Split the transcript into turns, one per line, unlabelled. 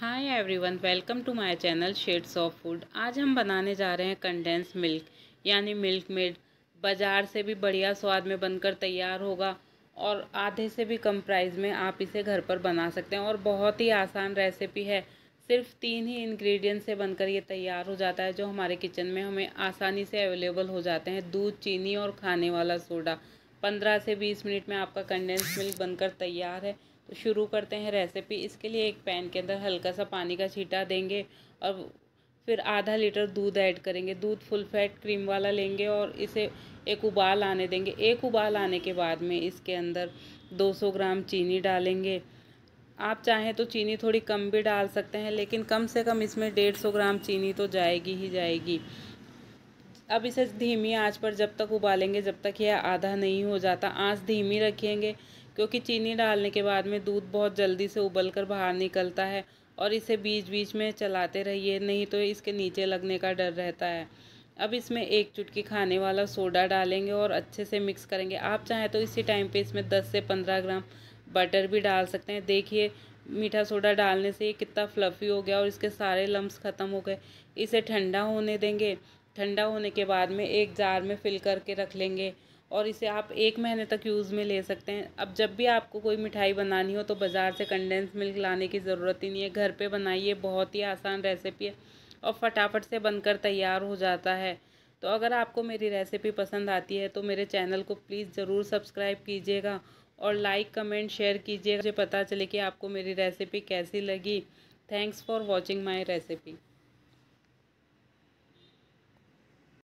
hi everyone welcome to my channel shades of food आज हम बनाने जा रहे हैं कंडेंस मिल्क यानी मिल्क मेड बाज़ार से भी बढ़िया स्वाद में बनकर तैयार होगा और आधे से भी कम प्राइस में आप इसे घर पर बना सकते हैं और बहुत ही आसान रेसिपी है सिर्फ तीन ही इंग्रेडिएंट से बनकर ये तैयार हो जाता है जो हमारे किचन में हमें आसानी से अवेलेबल हो जाते हैं दूध चीनी और खाने वाला सोडा पंद्रह से बीस मिनट में आपका कंडेंस मिल्क बनकर तैयार है तो शुरू करते हैं रेसिपी इसके लिए एक पैन के अंदर हल्का सा पानी का छीटा देंगे और फिर आधा लीटर दूध ऐड करेंगे दूध फुल फैट क्रीम वाला लेंगे और इसे एक उबाल आने देंगे एक उबाल आने के बाद में इसके अंदर 200 ग्राम चीनी डालेंगे आप चाहें तो चीनी थोड़ी कम भी डाल सकते हैं लेकिन कम से कम इसमें डेढ़ सौ ग्राम चीनी तो जाएगी ही जाएगी अब इसे धीमी आंच पर जब तक उबालेंगे जब तक यह आधा नहीं हो जाता आंच धीमी रखेंगे क्योंकि चीनी डालने के बाद में दूध बहुत जल्दी से उबल कर बाहर निकलता है और इसे बीच बीच में चलाते रहिए नहीं तो इसके नीचे लगने का डर रहता है अब इसमें एक चुटकी खाने वाला सोडा डालेंगे और अच्छे से मिक्स करेंगे आप चाहें तो इसी टाइम पे इसमें 10 से 15 ग्राम बटर भी डाल सकते हैं देखिए मीठा सोडा डालने से ये कितना फ्लफ़ी हो गया और इसके सारे लम्ब ख़त्म हो गए इसे ठंडा होने देंगे ठंडा होने के बाद में एक जार में फिल करके रख लेंगे और इसे आप एक महीने तक यूज़ में ले सकते हैं अब जब भी आपको कोई मिठाई बनानी हो तो बाज़ार से कंडेंस मिल्क लाने की ज़रूरत ही नहीं है घर पे बनाइए बहुत ही आसान रेसिपी है और फटाफट से बनकर तैयार हो जाता है तो अगर आपको मेरी रेसिपी पसंद आती है तो मेरे चैनल को प्लीज़ ज़रूर सब्सक्राइब कीजिएगा और लाइक कमेंट शेयर कीजिएगा मुझे पता चले कि आपको मेरी रेसिपी कैसी लगी thanks for watching my recipe